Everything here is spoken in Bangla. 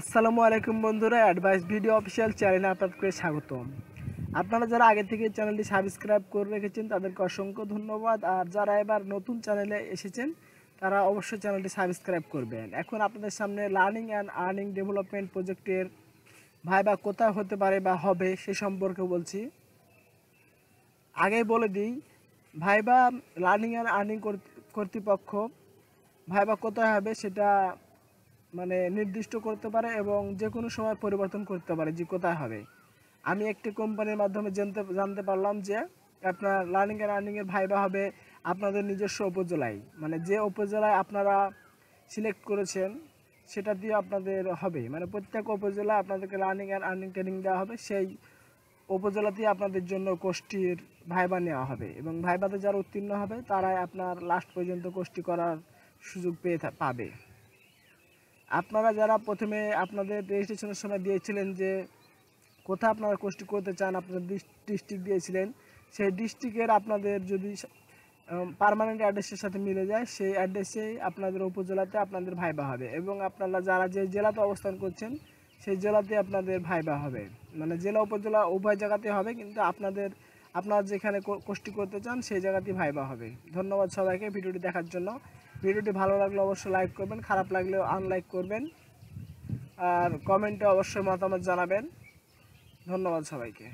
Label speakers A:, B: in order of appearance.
A: আসসালামু আলাইকুম বন্ধুরা অ্যাডভাইস ভিডিও অফিসিয়াল চ্যানেলে আপনাদেরকে স্বাগতম আপনারা যারা আগে থেকে চ্যানেলটি সাবস্ক্রাইব করে রেখেছেন তাদেরকে অসংখ্য ধন্যবাদ আর যারা এবার নতুন চ্যানেলে এসেছেন তারা অবশ্যই চ্যানেলটি সাবস্ক্রাইব করবেন এখন আপনাদের সামনে লার্নিং অ্যান্ড আর্নিং ডেভেলপমেন্ট প্রজেক্টের ভাই বা কোথায় হতে পারে বা হবে সে সম্পর্কে বলছি আগেই বলে দিই ভাইবা লার্নিং অ্যান্ড আর্নিং কর্তৃপক্ষ ভাইবা কোথায় হবে সেটা মানে নির্দিষ্ট করতে পারে এবং যে কোনো সময় পরিবর্তন করতে পারে যে কোথায় হবে আমি একটি কোম্পানির মাধ্যমে জানতে জানতে পারলাম যে আপনার লার্নিং অ্যান্ড আর্নিংয়ের ভাইবা হবে আপনাদের নিজস্ব উপজেলায় মানে যে উপজেলায় আপনারা সিলেক্ট করেছেন সেটা দিয়ে আপনাদের হবে মানে প্রত্যেক উপজেলায় আপনাদেরকে লার্নিং অ্যান্ড আর্নিং ট্রেনিং দেওয়া হবে সেই উপজেলাতেই আপনাদের জন্য কোষ্ঠীর ভাইবা নেওয়া হবে এবং ভাইবাতে যারা উত্তীর্ণ হবে তারাই আপনার লাস্ট পর্যন্ত কোষ্ঠী করার সুযোগ পেয়ে পাবে আপনারা যারা প্রথমে আপনাদের রেজিস্ট্রেশনের সময় দিয়েছিলেন যে কোথা আপনারা কোষ্টি করতে চান আপনারা ডিস্ট্রিক্ট দিয়েছিলেন সেই ডিস্ট্রিক্টের আপনাদের যদি পারমানেন্ট অ্যাড্রেসের সাথে মিলে যায় সেই অ্যাড্রেসেই আপনাদের উপজেলাতে আপনাদের ভাইবা হবে এবং আপনারা যারা যে জেলাতে অবস্থান করছেন সেই জেলাতে আপনাদের ভাইবা হবে মানে জেলা উপজেলা উভয় জায়গাতে হবে কিন্তু আপনাদের আপনারা যেখানে কোষ্টি করতে চান সেই জায়গাতেই ভাইবা হবে ধন্যবাদ সবাইকে ভিডিওটি দেখার জন্য ভিডিওটি ভালো লাগলে অবশ্যই লাইক করবেন খারাপ লাগলেও আনলাইক করবেন আর কমেন্টে অবশ্যই মতামত জানাবেন ধন্যবাদ সবাইকে